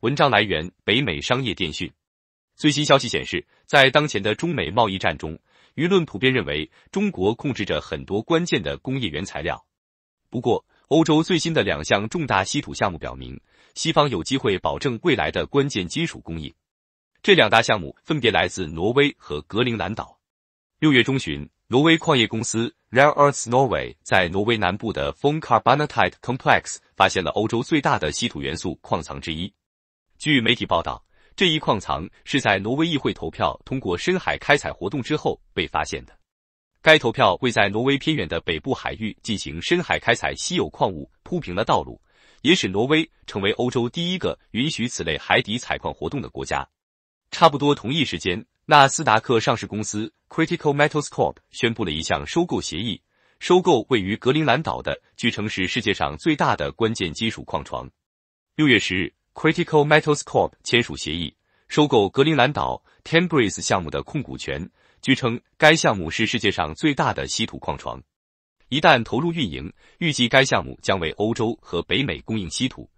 文章来源：北美商业电讯。最新消息显示，在当前的中美贸易战中，舆论普遍认为中国控制着很多关键的工业原材料。不过，欧洲最新的两项重大稀土项目表明，西方有机会保证未来的关键金属供应。这两大项目分别来自挪威和格陵兰岛。六月中旬，挪威矿业公司 Rare Earth Norway 在挪威南部的 Foncarbanite Complex 发现了欧洲最大的稀土元素矿藏之一。据媒体报道，这一矿藏是在挪威议会投票通过深海开采活动之后被发现的。该投票为在挪威偏远的北部海域进行深海开采稀有矿物铺平了道路，也使挪威成为欧洲第一个允许此类海底采矿活动的国家。差不多同一时间，纳斯达克上市公司 Critical Metals Corp 宣布了一项收购协议，收购位于格陵兰岛的据称是世界上最大的关键金属矿床。六月十日。Critical Metals Corp. 签署协议，收购格陵兰岛 t e m b r y e s 项目的控股权。据称，该项目是世界上最大的稀土矿床。一旦投入运营，预计该项目将为欧洲和北美供应稀土。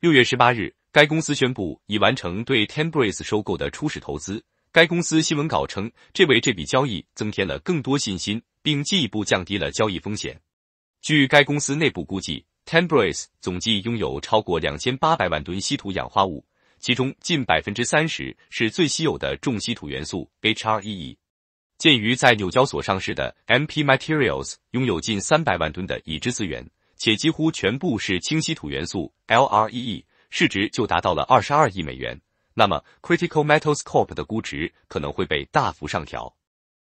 六月十八日，该公司宣布已完成对 t e m b r y e s 收购的初始投资。该公司新闻稿称，这为这笔交易增添了更多信心，并进一步降低了交易风险。据该公司内部估计。Tembris 总计拥有超过两千八百万吨稀土氧化物，其中近百分之三十是最稀有的重稀土元素 HREE。鉴于在纽交所上市的 MP Materials 拥有近三百万吨的已知资源，且几乎全部是轻稀土元素 LREE，市值就达到了二十二亿美元。那么 Critical Metals Corp 的估值可能会被大幅上调。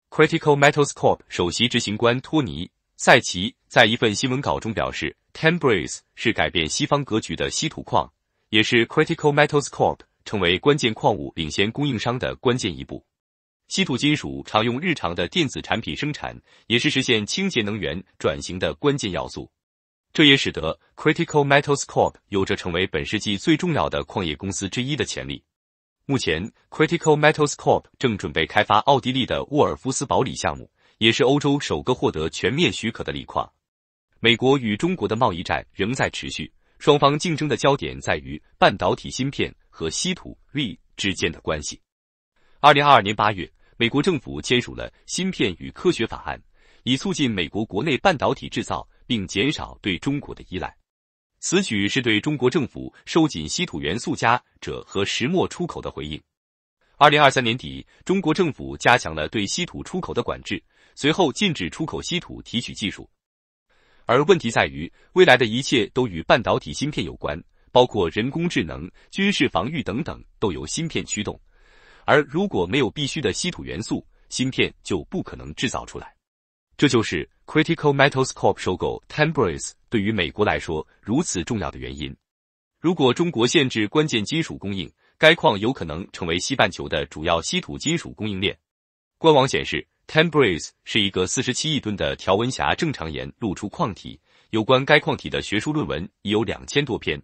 Critical Metals Corp 首席执行官托尼。赛奇在一份新闻稿中表示，Tembraes 是改变西方格局的稀土矿，也是 Critical Metals Corp 成为关键矿物领先供应商的关键一步。稀土金属常用日常的电子产品生产，也是实现清洁能源转型的关键要素。这也使得 Critical Metals Corp 有着成为本世纪最重要的矿业公司之一的潜力。目前，Critical Metals Corp 正准备开发奥地利的沃尔夫斯堡里项目。也是欧洲首个获得全面许可的锂矿。美国与中国的贸易战仍在持续，双方竞争的焦点在于半导体芯片和稀土锂之间的关系。二零二二年八月，美国政府签署了《芯片与科学法案》，以促进美国国内半导体制造，并减少对中国的依赖。此举是对中国政府收紧稀土元素加者和石墨出口的回应。二零二三年底，中国政府加强了对稀土出口的管制。随后禁止出口稀土提取技术，而问题在于，未来的一切都与半导体芯片有关，包括人工智能、军事防御等等，都由芯片驱动。而如果没有必须的稀土元素，芯片就不可能制造出来。这就是 Critical Metals Corp 收购 Tembris 对于美国来说如此重要的原因。如果中国限制关键金属供应，该矿有可能成为西半球的主要稀土金属供应链。官网显示。t e n b r i s e 是一个四十七亿吨的条纹峡正常岩露出矿体，有关该矿体的学术论文已有两千多篇。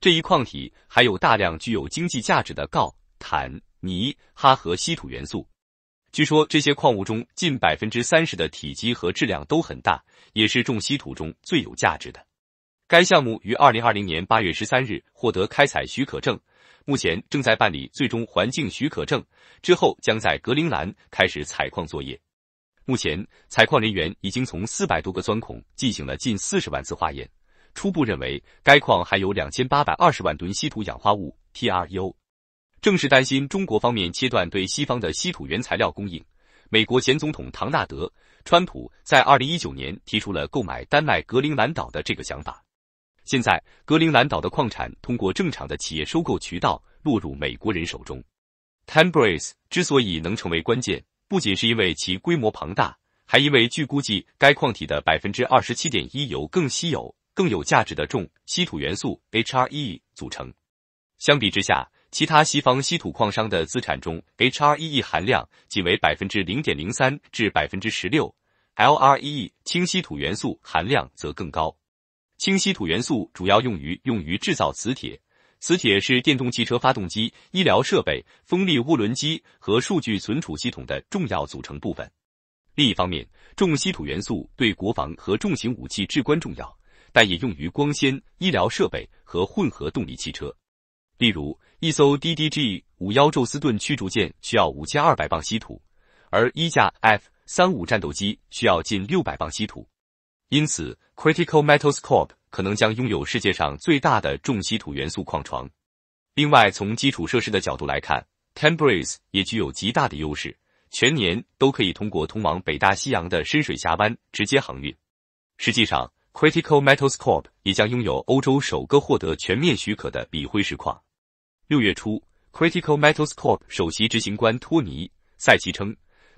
这一矿体还有大量具有经济价值的锆、钽、铌、哈和稀土元素。据说这些矿物中近百分之三十的体积和质量都很大，也是重稀土中最有价值的。该项目于二零二零年八月十三日获得开采许可证，目前正在办理最终环境许可证，之后将在格陵兰开始采矿作业。目前，采矿人员已经从四百多个钻孔进行了近四十万次化验，初步认为该矿含有两千八百二十万吨稀土氧化物 （TREO）。正是担心中国方面切断对西方的稀土原材料供应，美国前总统唐纳德·川普在二零一九年提出了购买丹麦格陵兰岛的这个想法。现在，格陵兰岛的矿产通过正常的企业收购渠道落入美国人手中。t e m b r i e s 之所以能成为关键，不仅是因为其规模庞大，还因为据估计，该矿体的百分之二十七点一由更稀有、更有价值的重稀土元素 HREE 组成。相比之下，其他西方稀土矿商的资产中 HREE 含量仅为百分之零点零三至百分之十六，LREE 轻稀土元素含量则更高。轻稀土元素主要用于用于制造磁铁，磁铁是电动汽车发动机、医疗设备、风力涡轮机和数据存储系统的重要组成部分。另一方面，重稀土元素对国防和重型武器至关重要，但也用于光纤、医疗设备和混合动力汽车。例如，一艘 DDG 五幺宙斯盾驱逐舰需要五千二百磅稀土，而一架 F 三五战斗机需要近六百磅稀土。因此，Critical Metals Corp 可能将拥有世界上最大的重稀土元素矿床。另外，从基础设施的角度来看，Tembris 也具有极大的优势，全年都可以通过通往北大西洋的深水峡湾直接航运。实际上，Critical Metals Corp 也将拥有欧洲首个获得全面许可的锂辉石矿。六月初，Critical Metals Corp 首席执行官托尼·塞奇称。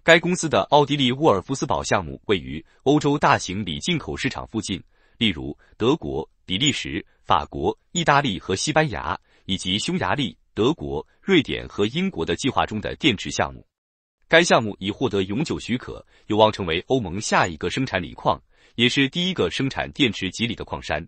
该公司的奥地利沃尔夫斯堡项目位于欧洲大型锂进口市场附近，例如德国、比利时、法国、意大利和西班牙，以及匈牙利、德国、瑞典和英国的计划中的电池项目。该项目已获得永久许可，有望成为欧盟下一个生产锂矿，也是第一个生产电池级锂的矿山。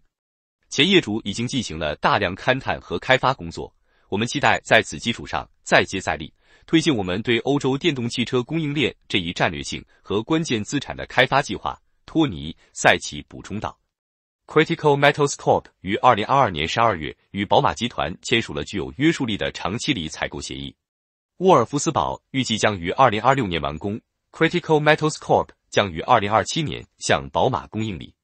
前业主已经进行了大量勘探和开发工作，我们期待在此基础上再接再厉。推进我们对欧洲电动汽车供应链这一战略性和关键资产的开发计划，托尼·塞奇补充道。Critical Metals Corp 于二零二二年十二月与宝马集团签署了具有约束力的长期锂采购协议。沃尔夫斯堡预计将于二零二六年完工。Critical Metals Corp 将于二零二七年向宝马供应锂。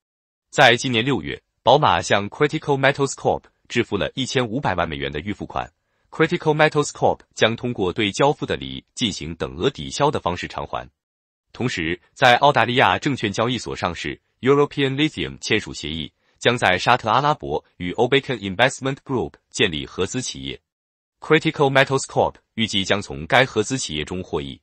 在今年六月，宝马向 Critical Metals Corp 支付了一千五百万美元的预付款。Critical Metals Corp 将通过对交付的锂进行等额抵消的方式偿还，同时在澳大利亚证券交易所上市。European Lithium 签署协议，将在沙特阿拉伯与 Obakin Investment Group 建立合资企业。Critical Metals Corp 预计将从该合资企业中获益。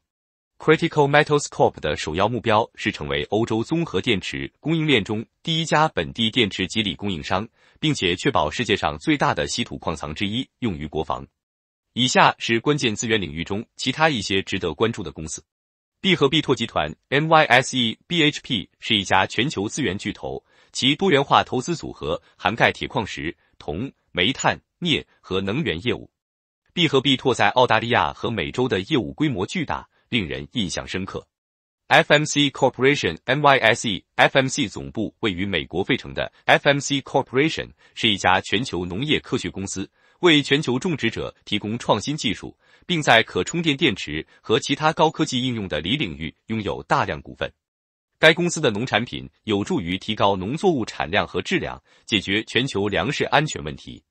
Critical Metals Corp 的首要目标是成为欧洲综合电池供应链中第一家本地电池极锂供应商，并且确保世界上最大的稀土矿藏之一用于国防。以下是关键资源领域中其他一些值得关注的公司：B 和 B 拓集团 （MYSBHP） e 是一家全球资源巨头，其多元化投资组合涵盖铁矿石、铜、煤炭、镍和能源业务。B 和 B 拓在澳大利亚和美洲的业务规模巨大。令人印象深刻。FMC Corporation M Y S E FMC 总部位于美国费城的 FMC Corporation 是一家全球农业科学公司，为全球种植者提供创新技术，并在可充电电池和其他高科技应用的锂领域拥有大量股份。该公司的农产品有助于提高农作物产量和质量，解决全球粮食安全问题。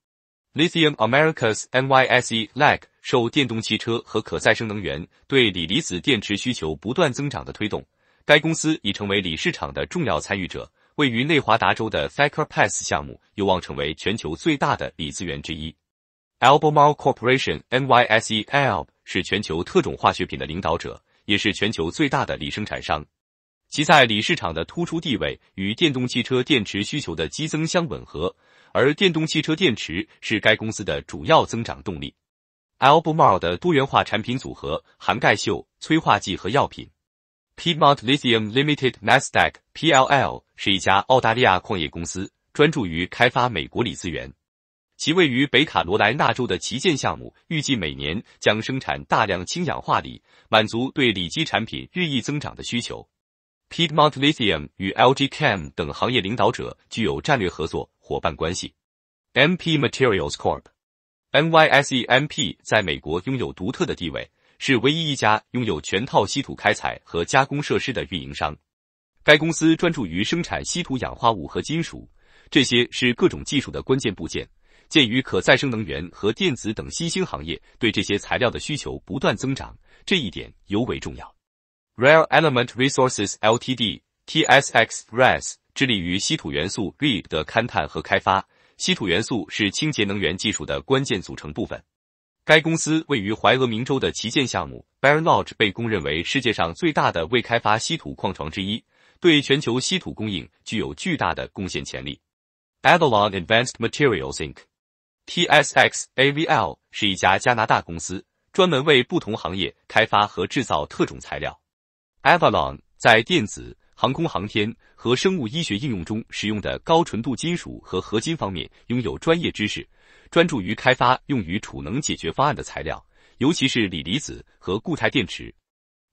Lithium Americas NYS E l a c 受电动汽车和可再生能源对锂离子电池需求不断增长的推动，该公司已成为锂市场的重要参与者。位于内华达州的 f e r c p a s s 项目有望成为全球最大的锂资源之一。Albemarle Corporation NYS E AL 是全球特种化学品的领导者，也是全球最大的锂生产商。其在锂市场的突出地位与电动汽车电池需求的激增相吻合。而电动汽车电池是该公司的主要增长动力。Albemarle 的多元化产品组合涵盖溴、催化剂和药品。Piedmont Lithium Limited (NASDAQ: PLL) 是一家澳大利亚矿业公司，专注于开发美国锂资源。其位于北卡罗来纳州的旗舰项目预计每年将生产大量氢氧化锂，满足对锂基产品日益增长的需求。Piedmont Lithium 与 LG Chem 等行业领导者具有战略合作。伙伴关系，MP Materials Corp. NYSE MP 在美国拥有独特的地位，是唯一一家拥有全套稀土开采和加工设施的运营商。该公司专注于生产稀土氧化物和金属，这些是各种技术的关键部件。鉴于可再生能源和电子等新兴行业对这些材料的需求不断增长，这一点尤为重要。Rare Element Resources Ltd. TSX RES。致力于稀土元素 REE 的勘探和开发。稀土元素是清洁能源技术的关键组成部分。该公司位于怀俄明州的旗舰项目 Bear Lodge 被公认为世界上最大的未开发稀土矿床之一，对全球稀土供应具有巨大的贡献潜力。Avalon Advanced Materials Inc. (TSX: AVL) 是一家加拿大公司，专门为不同行业开发和制造特种材料。Avalon 在电子。航空航天和生物医学应用中使用的高纯度金属和合金方面拥有专业知识，专注于开发用于储能解决方案的材料，尤其是锂离子和固态电池。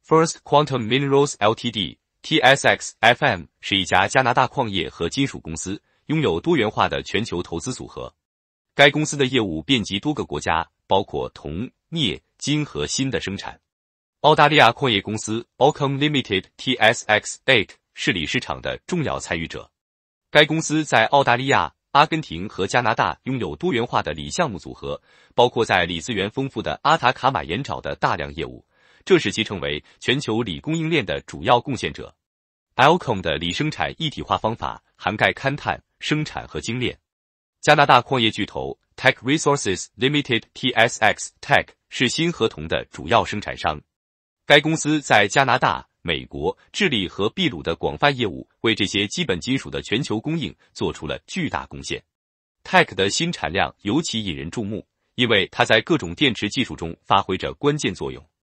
First Quantum Minerals Ltd. (TSX:FM) 是一家加拿大矿业和金属公司，拥有多元化的全球投资组合。该公司的业务遍及多个国家，包括铜、镍、金和锌的生产。澳大利亚矿业公司 Alcom Limited T S X t e h 是锂市场的重要参与者。该公司在澳大利亚、阿根廷和加拿大拥有多元化的锂项目组合，包括在锂资源丰富的阿塔卡马盐沼的大量业务，这使其成为全球锂供应链的主要贡献者。Alcom 的锂生产一体化方法涵盖勘探、生产和精炼。加拿大矿业巨头 Tech Resources Limited T S X Tech 是新合同的主要生产商。该公司在加拿大、美国、智利和秘鲁的广泛业务，为这些基本金属的全球供应做出了巨大贡献。Tec 的新产量尤其引人注目，因为它在各种电池技术中发挥着关键作用。